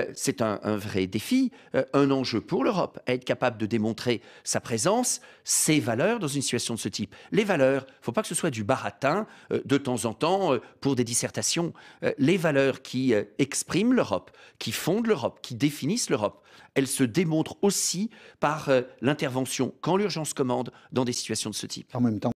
Euh, c'est un, vrai défi, euh, un enjeu pour l'Europe, être capable de démontrer sa présence, ses valeurs dans une situation de ce type. Les valeurs, il ne faut pas que ce soit du baratin euh, de temps en temps pour des dissertations. les valeurs qui expriment l'Europe, qui fondent l'Europe, qui définissent l'Europe, elles se démontrent aussi par l'intervention quand l'urgence commande dans des situations de ce type. En même temps,